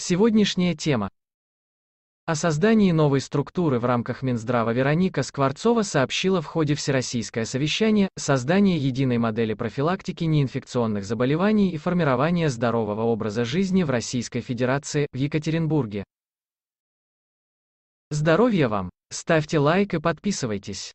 Сегодняшняя тема. О создании новой структуры в рамках Минздрава Вероника Скворцова сообщила в ходе Всероссийское совещание «Создание единой модели профилактики неинфекционных заболеваний и формирование здорового образа жизни в Российской Федерации» в Екатеринбурге. Здоровья вам! Ставьте лайк и подписывайтесь.